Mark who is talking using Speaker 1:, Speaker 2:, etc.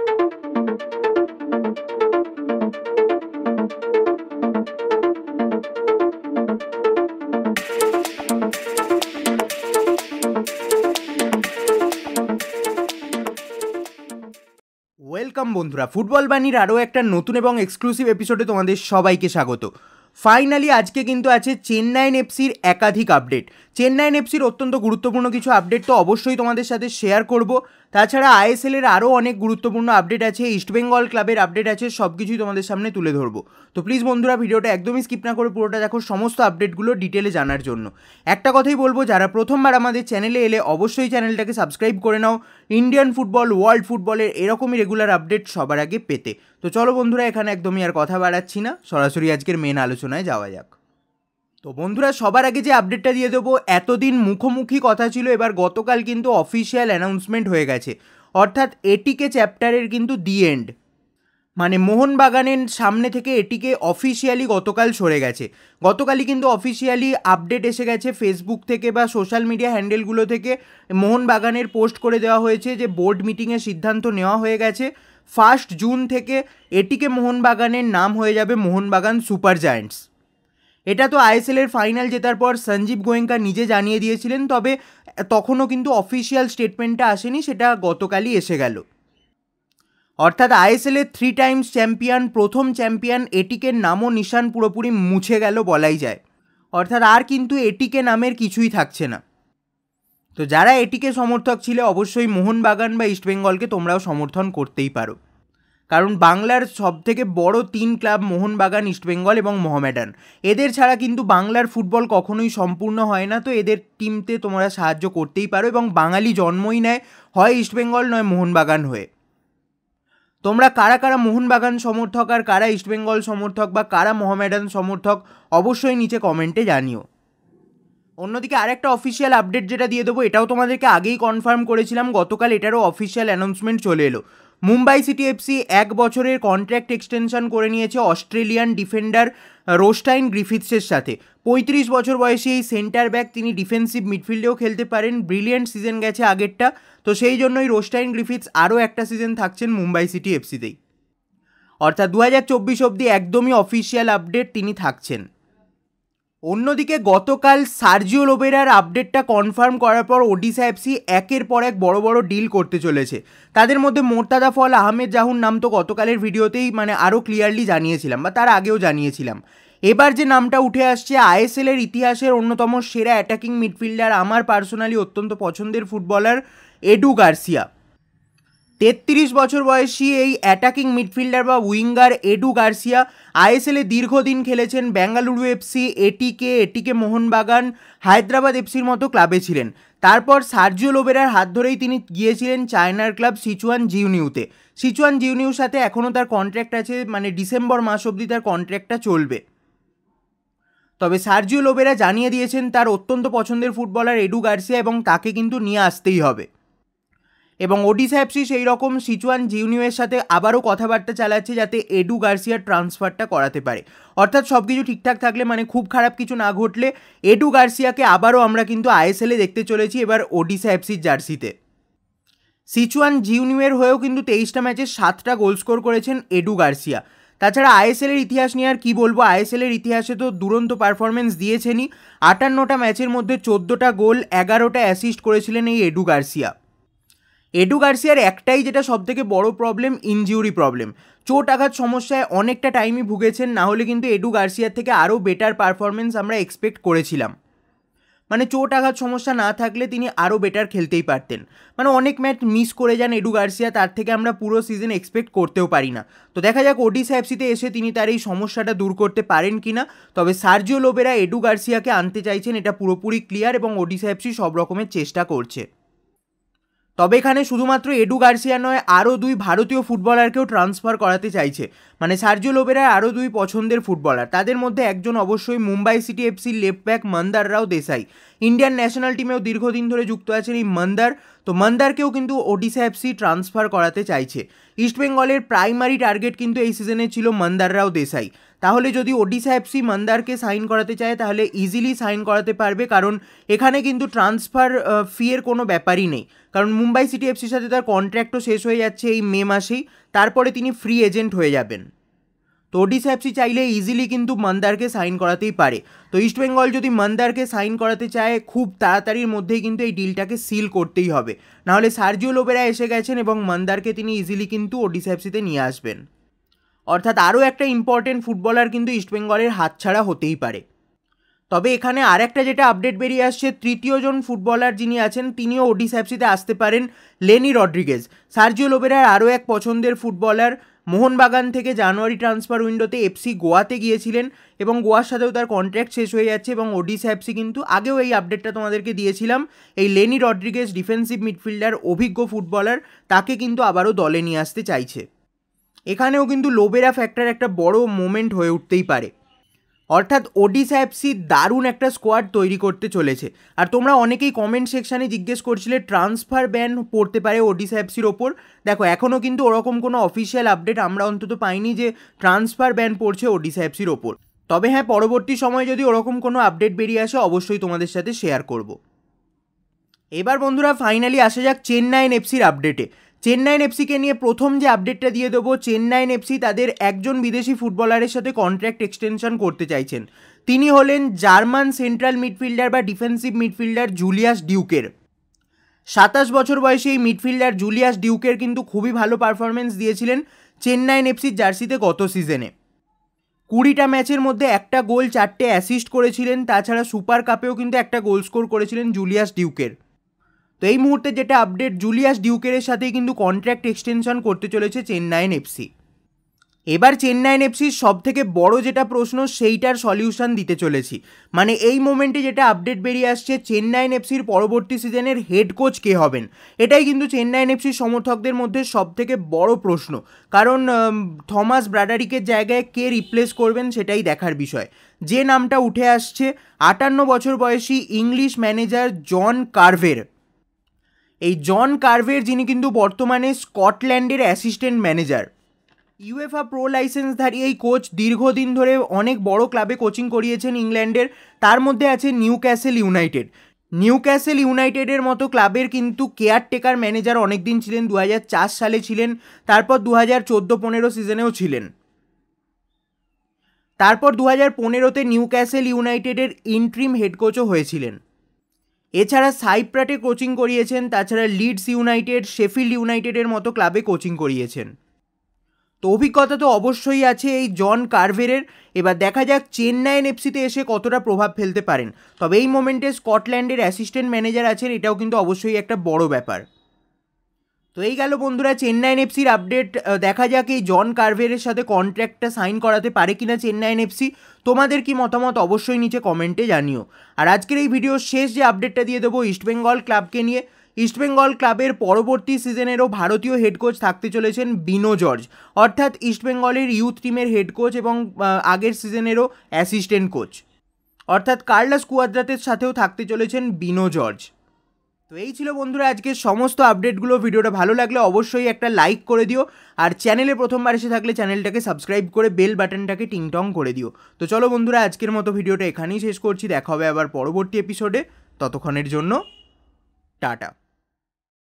Speaker 1: welcome বন্ধুরা football বাণীর আরও একটা নতুন এবং এক্সক্লুসিভ এপিসোডে তোমাদের সবাইকে স্বাগত ফাইনালি আজকে কিন্তু আছে চেন্নাইন এফসির একাধিক আপডেট চেন্নাইন এফসির অত্যন্ত গুরুত্বপূর্ণ কিছু আপডেট তো অবশ্যই তোমাদের সাথে শেয়ার করব তাছাড়া আইএসএলের আরও অনেক গুরুত্বপূর্ণ আপডেট আছে ইস্টবেঙ্গল ক্লাবের আপডেট আছে সব কিছুই তোমাদের সামনে তুলে ধরবো তো প্লিজ বন্ধুরা ভিডিওটা একদমই স্কিপ না করে পুরোটা দেখো সমস্ত আপডেটগুলো ডিটেলে জানার জন্য একটা কথাই বলবো যারা প্রথমবার আমাদের চ্যানেলে এলে অবশ্যই চ্যানেলটাকে সাবস্ক্রাইব করে নাও ইন্ডিয়ান ফুটবল ওয়ার্ল্ড ফুটবলের এরকমই রেগুলার আপডেট সবার আগে পেতে তো চলো বন্ধুরা এখানে একদমই আর কথা বাড়াচ্ছি না সরাসরি আজকের মেন আলোচনায় যাওয়া যাক তো বন্ধুরা সবার আগে যে আপডেটটা দিয়ে দেবো এতদিন মুখোমুখি কথা ছিল এবার গতকাল কিন্তু অফিসিয়াল অ্যানাউন্সমেন্ট হয়ে গেছে অর্থাৎ এটিকে চ্যাপ্টারের কিন্তু দি এন্ড মানে মোহনবাগানের সামনে থেকে এটিকে অফিসিয়ালি গতকাল সরে গেছে গতকালই কিন্তু অফিসিয়ালি আপডেট এসে গেছে ফেসবুক থেকে বা সোশ্যাল মিডিয়া হ্যান্ডেলগুলো থেকে মোহনবাগানের পোস্ট করে দেওয়া হয়েছে যে বোর্ড মিটিংয়ে সিদ্ধান্ত নেওয়া হয়ে গেছে ফার্স্ট জুন থেকে এটিকে মোহনবাগানের নাম হয়ে যাবে মোহনবাগান সুপার জায়েন্টস এটা তো আইএসএলের ফাইনাল জেতার পর সঞ্জীব গোয়েঙ্কা নিজে জানিয়ে দিয়েছিলেন তবে তখনও কিন্তু অফিসিয়াল স্টেটমেন্টটা আসেনি সেটা গতকালই এসে গেল অর্থাৎ আইএসএলের থ্রি টাইমস চ্যাম্পিয়ন প্রথম চ্যাম্পিয়ন এটিকের নামও নিশান পুরোপুরি মুছে গেল বলাই যায় অর্থাৎ আর কিন্তু এটিকে নামের কিছুই থাকছে না তো যারা এটিকে সমর্থক ছিলে অবশ্যই মোহনবাগান বা ইস্টবেঙ্গলকে তোমরাও সমর্থন করতেই পারো কারণ বাংলার সবথেকে বড় তিন ক্লাব মোহনবাগান ইস্টবেঙ্গল এবং মোহামেডান এদের ছাড়া কিন্তু বাংলার ফুটবল কখনোই সম্পূর্ণ হয় না তো এদের টিমতে তোমরা সাহায্য করতেই পারো এবং বাঙালি জন্মই নেয় হয় ইস্টবেঙ্গল নয় মোহনবাগান হয়ে তোমরা কারা কারা মোহনবাগান সমর্থক আর কারা ইস্টবেঙ্গল সমর্থক বা কারা মোহামেডান সমর্থক অবশ্যই নিচে কমেন্টে জানিও অন্যদিকে আরেকটা অফিসিয়াল আপডেট যেটা দিয়ে দেবো এটাও তোমাদেরকে আগেই কনফার্ম করেছিলাম গতকাল এটারও অফিসিয়াল অ্যানাউন্সমেন্ট চলে এলো মুম্বাই সিটি এফসি এক বছরের কন্ট্র্যাক্ট এক্সটেনশন করে নিয়েছে অস্ট্রেলিয়ান ডিফেন্ডার রোস্টাইন গ্রিফিথসের সাথে পঁয়ত্রিশ বছর বয়সী এই সেন্টার ব্যাক তিনি ডিফেন্সিভ মিডফিল্ডেও খেলতে পারেন ব্রিলিয়েন্ট সিজন গেছে আগেরটা তো সেই জন্যই রোস্টাইন গ্রিফিথস আরও একটা সিজন থাকছেন মুম্বাই সিটি এফসিতেই অর্থাৎ দু হাজার চব্বিশ অবধি একদমই অফিসিয়াল আপডেট তিনি থাকছেন অন্যদিকে গতকাল সার্জিও লোবেরার আপডেটটা কনফার্ম করার পর ওডিশা এফসি একের পর এক বড় বড় ডিল করতে চলেছে তাদের মধ্যে মোর্তাদা ফল আহমেদ জাহুর নাম তো গতকালের ভিডিওতেই মানে আরও ক্লিয়ারলি জানিয়েছিলাম বা তার আগেও জানিয়েছিলাম এবার যে নামটা উঠে আসছে আইএসএলের ইতিহাসের অন্যতম সেরা অ্যাটাকিং মিডফিল্ডার আমার পার্সোনালি অত্যন্ত পছন্দের ফুটবলার এডু গার্সিয়া তেত্রিশ বছর বয়সী এই অ্যাটাকিং মিডফিল্ডার বা উইঙ্গার এডু গার্সিয়া আইএসএলে দীর্ঘদিন খেলেছেন বেঙ্গালুরু এফসি এটিকে এটিকে মোহনবাগান হায়দ্রাবাদ এফসির মতো ক্লাবে ছিলেন তারপর সার্জিও লোবেরার হাত ধরেই তিনি গিয়েছিলেন চায়নার ক্লাব সিচুয়ান জিউনিউতে সিচুয়ান জিউনিউর সাথে এখনও তার কন্ট্র্যাক্ট আছে মানে ডিসেম্বর মাস অবধি তার কন্ট্র্যাক্টটা চলবে তবে সার্জিও লোবেরা জানিয়ে দিয়েছেন তার অত্যন্ত পছন্দের ফুটবলার এডু গার্সিয়া এবং তাকে কিন্তু নিয়ে আসতেই হবে এবং ওডিশা এফসি সেই রকম সিচুয়ান জিউনিওয়ের সাথে আবারও কথাবার্তা চালাচ্ছে যাতে এডু গার্সিয়ার ট্রান্সফারটা করাতে পারে অর্থাৎ সব কিছু ঠিকঠাক থাকলে মানে খুব খারাপ কিছু না ঘটলে এডু গার্সিয়াকে আবারও আমরা কিন্তু আইএসএলে দেখতে চলেছি এবার ওডিশা এফসির জার্সিতে সিচুয়ান জিউনিওয়ের হয়েও কিন্তু তেইশটা ম্যাচে সাতটা গোল স্কোর করেছেন এডু গার্সিয়া তাছাড়া আইএসএলের ইতিহাস নিয়ে আর কী বলবো আইএসএলের ইতিহাসে তো দুরন্ত পারফরমেন্স দিয়েছেনই আটান্নটা ম্যাচের মধ্যে চোদ্দোটা গোল এগারোটা অ্যাসিস্ট করেছিলেন এই এডু গার্সিয়া এডু গার্সিয়ার একটাই যেটা সবথেকে বড় প্রবলেম ইনজিউরি প্রবলেম চোট আঘাত সমস্যায় অনেকটা টাইমই ভুগেছেন না হলে কিন্তু এডু গার্সিয়ার থেকে আরও বেটার পারফরমেন্স আমরা এক্সপেক্ট করেছিলাম মানে চোট আঘাত সমস্যা না থাকলে তিনি আরও বেটার খেলতেই পারতেন মানে অনেক ম্যাচ মিস করে যান এডু গার্সিয়া তার থেকে আমরা পুরো সিজন এক্সপেক্ট করতেও পারি না তো দেখা যাক ওডিসা এফসিতে এসে তিনি তার এই সমস্যাটা দূর করতে পারেন কি না তবে সার্জিও লোবেরা এডু গার্সিয়াকে আনতে চাইছেন এটা পুরোপুরি ক্লিয়ার এবং ওডিসা এফসি সব রকমের চেষ্টা করছে তবে এখানে শুধুমাত্র এডু গার্সিয়া নয় আরও দুই ভারতীয় ফুটবলারকেও ট্রান্সফার করাতে চাইছে মানে সার্জিও লোবেরার আরও দুই পছন্দের ফুটবলার তাদের মধ্যে একজন অবশ্যই মুম্বাই সিটি এফসির left back Mandar Rao Desai Indian national টিমেও দীর্ঘদিন ধরে যুক্ত আছেন এই মন্দার তো মন্দারকেও কিন্তু ওডিশা এফসি ট্রান্সফার করাতে চাইছে ইস্টবেঙ্গলের প্রাইমারি টার্গেট কিন্তু এই সিজনে ছিল মন্দার রাও দেশাই তাহলে যদি ওডিশা এফসি মন্দারকে সাইন করাতে চায় তাহলে ইজিলি সাইন করাতে পারবে কারণ এখানে কিন্তু ট্রান্সফার ফিয়ের কোনো ব্যাপারই নেই কারণ মুম্বাই সিটি এফসির সাথে তার কন্ট্র্যাক্টও শেষ হয়ে যাচ্ছে এই মে মাসেই তারপরে তিনি ফ্রি এজেন্ট হয়ে যাবেন তো ওডিস অ্যাপসি চাইলে ইজিলি কিন্তু মান্দারকে সাইন করাতেই পারে তো ইস্টবেঙ্গল যদি মন্দারকে সাইন করাতে চায় খুব তাড়াতাড়ির মধ্যেই কিন্তু এই ডিলটাকে সিল করতেই হবে নাহলে সার্জিও লোবেরা এসে গেছেন এবং মন্দারকে তিনি ইজিলি কিন্তু ওডিস অ্যাপসিতে নিয়ে আসবেন অর্থাৎ আরও একটা ইম্পর্টেন্ট ফুটবলার কিন্তু ইস্টবেঙ্গলের হাতছাড়া হতেই পারে তবে এখানে আরেকটা যেটা আপডেট বেরিয়ে আসছে তৃতীয় জন ফুটবলার যিনি আছেন তিনিও ওডিস অ্যাপসিতে আসতে পারেন লেনি রড্রিগেজ সার্জিও লোবেরার আরও এক পছন্দের ফুটবলার মোহনবাগান থেকে জানুয়ারি ট্রান্সফার উইন্ডোতে এফসি গোয়াতে গিয়েছিলেন এবং গোয়ার সাথেও তার কন্ট্র্যাক্ট শেষ হয়ে যাচ্ছে এবং ওডিস অ্যাপসি কিন্তু আগেও এই আপডেটটা তোমাদেরকে দিয়েছিলাম এই লেনি রড্রিগেজ ডিফেন্সিভ মিডফিল্ডার অভিজ্ঞ ফুটবলার তাকে কিন্তু আবারও দলে নিয়ে আসতে চাইছে এখানেও কিন্তু লোবেরা ফ্যাক্টর একটা বড় মোমেন্ট হয়ে উঠতেই পারে অর্থাৎ ওডিশা এফসি দারুণ একটা স্কোয়াড তৈরি করতে চলেছে আর তোমরা অনেকেই কমেন্ট সেকশানে জিজ্ঞেস করছিলে ট্রান্সফার ব্যান পড়তে পারে ওডিশা এফসির ওপর দেখো এখনও কিন্তু ওরকম কোনো অফিসিয়াল আপডেট আমরা অন্তত পাইনি যে ট্রান্সফার ব্যান পড়ছে ওডিশা এফসির ওপর তবে হ্যাঁ পরবর্তী সময়ে যদি ওরকম কোনো আপডেট বেরিয়ে আসে অবশ্যই তোমাদের সাথে শেয়ার করব এবার বন্ধুরা ফাইনালি আসা যাক চেন্নাইন এফসির আপডেটে চেন্নাইন এফসিকে নিয়ে প্রথম যে আপডেটটা দিয়ে দেবো চেন্নাইন এফসি তাদের একজন বিদেশি ফুটবলারের সাথে কন্ট্র্যাক্ট এক্সটেনশন করতে চাইছেন তিনি হলেন জার্মান সেন্ট্রাল মিডফিল্ডার বা ডিফেন্সিভ মিডফিল্ডার জুলিয়াস ডিউকের সাতাশ বছর বয়সে এই মিডফিল্ডার জুলিয়াস ডিউকের কিন্তু খুবই ভালো পারফরমেন্স দিয়েছিলেন চেন্নাইন এফসির জার্সিতে গত সিজনে কুড়িটা ম্যাচের মধ্যে একটা গোল চারটে অ্যাসিস্ট করেছিলেন তাছাড়া সুপার কাপেও কিন্তু একটা গোল স্কোর করেছিলেন জুলিয়াস ডিউকের তো এই মুহূর্তে যেটা আপডেট জুলিয়াস ডিউকের সাথে কিন্তু কন্ট্র্যাক্ট এক্সটেনশন করতে চলেছে চেন্নাইন এফসি এবার চেন্নাইন এফসির সব থেকে বড় যেটা প্রশ্ন সেইটার সলিউশন দিতে চলেছি মানে এই মোমেন্টে যেটা আপডেট বেরিয়ে আসছে চেন্নাইন এফসির পরবর্তী সিজনের হেড কোচ কে হবেন এটাই কিন্তু চেন্নাইন এফসির সমর্থকদের মধ্যে সব থেকে বড় প্রশ্ন কারণ থমাস ব্রাডারিকের জায়গায় কে রিপ্লেস করবেন সেটাই দেখার বিষয় যে নামটা উঠে আসছে আটান্ন বছর বয়সী ইংলিশ ম্যানেজার জন কার্ভের এই জন কার্ভের যিনি কিন্তু বর্তমানে স্কটল্যান্ডের অ্যাসিস্ট্যান্ট ম্যানেজার ইউএফা প্রো লাইসেন্সধারী এই কোচ দীর্ঘদিন ধরে অনেক বড় ক্লাবে কোচিং করিয়েছেন ইংল্যান্ডের তার মধ্যে আছে Newcastle United Newcastle ইউনাইটেডের মতো ক্লাবের কিন্তু কেয়ারটেকার ম্যানেজার অনেক দিন ছিলেন দু সালে ছিলেন তারপর দু হাজার চোদ্দো পনেরো সিজনেও ছিলেন তারপর দু হাজার পনেরোতে নিউ ক্যাসেল ইউনাইটেডের ইন্ট্রিম হেড কোচও হয়েছিলেন এছাড়া সাইপ্রাটে কোচিং করিয়েছেন তাছাড়া লিডস ইউনাইটেড শেফিল্ড ইউনাইটেডের মতো ক্লাবে কোচিং করিয়েছেন তো অভিজ্ঞতা তো অবশ্যই আছে এই জন কার্ভেরের এবার দেখা যাক চেন্নাইয়ের এফসিতে এসে কতটা প্রভাব ফেলতে পারেন তবে এই মোমেন্টে স্কটল্যান্ডের অ্যাসিস্ট্যান্ট ম্যানেজার আছেন এটাও কিন্তু অবশ্যই একটা বড় ব্যাপার তো এই গেল বন্ধুরা এন এফসির আপডেট দেখা যাক এই জন কার্ভেরের সাথে কন্ট্র্যাক্টটা সাইন করাতে পারে কিনা চেন্নাইন এফসি তোমাদের কি মতামত অবশ্যই নিচে কমেন্টে জানিও আর আজকের এই ভিডিওর শেষ যে আপডেটটা দিয়ে দেবো ইস্টবেঙ্গল ক্লাবকে নিয়ে ইস্টবেঙ্গল ক্লাবের পরবর্তী সিজনেরও ভারতীয় হেড কোচ থাকতে চলেছেন বিনো জর্জ অর্থাৎ ইস্টবেঙ্গলের ইউথ টিমের হেড কোচ এবং আগের সিজনেরও অ্যাসিস্ট্যান্ট কোচ অর্থাৎ কার্লাস কুয়াদ্রাতের সাথেও থাকতে চলেছেন বিনো জর্জ তো এই ছিল বন্ধুরা আজকের সমস্ত আপডেটগুলো ভিডিওটা ভালো লাগলে অবশ্যই একটা লাইক করে দিও আর চ্যানেলে প্রথমবার এসে থাকলে চ্যানেলটাকে সাবস্ক্রাইব করে বেল বাটনটাকে টিংটং করে দিও তো চলো বন্ধুরা আজকের মতো ভিডিওটা এখানেই শেষ করছি দেখা হবে আবার পরবর্তী এপিসোডে ততক্ষণের জন্য টাটা